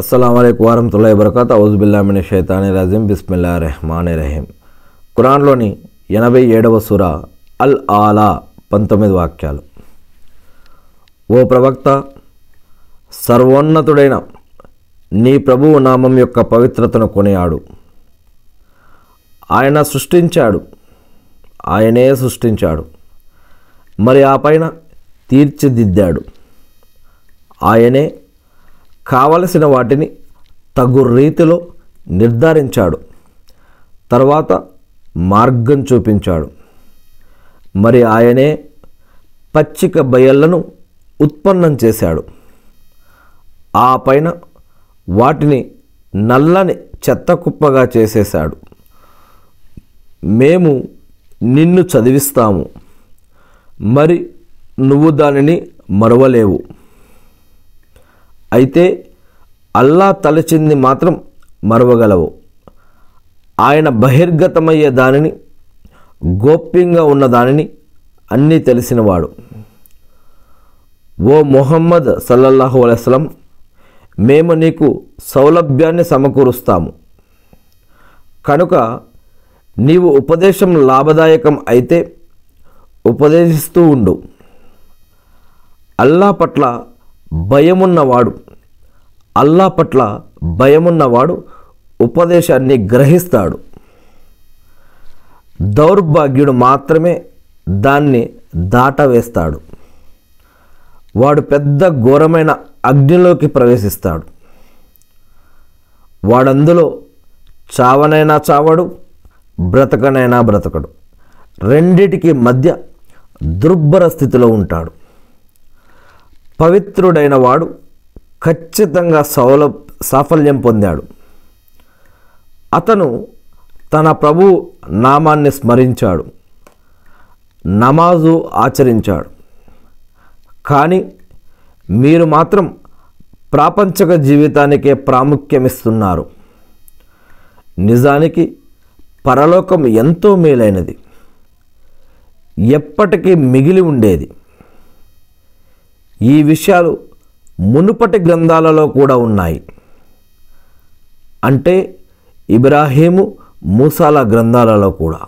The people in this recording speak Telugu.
అస్సలం వరహతుల్లా వరకత ఔజుబిల్లామిని షైతాని రజీం బిస్మిల్లా రెహమాన్ రహీం కురాన్లోని ఎనభై ఏడవ సుర అల్ ఆలా పంతొమ్మిది వాక్యాలు ఓ ప్రవక్త సర్వోన్నతుడైన నీ ప్రభువు నామం యొక్క పవిత్రతను కొనియాడు ఆయన సృష్టించాడు ఆయనే సృష్టించాడు మరి ఆ పైన తీర్చిదిద్దాడు ఆయనే కావలసిన వాటిని తగు రీతిలో నిర్ధారించాడు తర్వాత మార్గం చూపించాడు మరి ఆయనే పచ్చిక బయళ్లను ఉత్పన్నం చేశాడు ఆ పైన వాటిని నల్లని చెత్త కుప్పగా చేసేశాడు మేము నిన్ను చదివిస్తాము మరి నువ్వు దానిని మరవలేవు అయితే అల్లా తలచింది మాత్రం మరవగలవు ఆయన బహిర్గతమయ్యే దానిని గోప్యంగా ఉన్న దానిని అన్నీ తెలిసినవాడు ఓ మొహమ్మద్ సల్లల్లాహు అలెస్లం మేము నీకు సౌలభ్యాన్ని సమకూరుస్తాము కనుక నీవు ఉపదేశం లాభదాయకం అయితే ఉపదేశిస్తూ ఉండు అల్లా పట్ల భయమున్నవాడు అల్లా పట్ల భయమున్నవాడు ఉపదేశాన్ని గ్రహిస్తాడు దౌర్భాగ్యుడు మాత్రమే దాన్ని దాటవేస్తాడు వాడు పెద్ద ఘోరమైన అగ్నిలోకి ప్రవేశిస్తాడు వాడందులో చావనైనా చావడు బ్రతకనైనా బ్రతకడు రెండిటికి మధ్య దుర్భర స్థితిలో ఉంటాడు పవిత్రుడైన వాడు ఖచ్చితంగా సౌల సాఫల్యం పొందాడు అతను తన ప్రభు నామాన్ని స్మరించాడు నమాజు ఆచరించాడు కానీ మీరు మాత్రం ప్రాపంచక జీవితానికే ప్రాముఖ్యమిస్తున్నారు నిజానికి పరలోకం ఎంతో మేలైనది ఎప్పటికీ మిగిలి ఉండేది ఈ విషయాలు మునుపటి గ్రంథాలలో కూడా ఉన్నాయి అంటే ఇబ్రాహీము మూసాల గ్రంథాలలో కూడా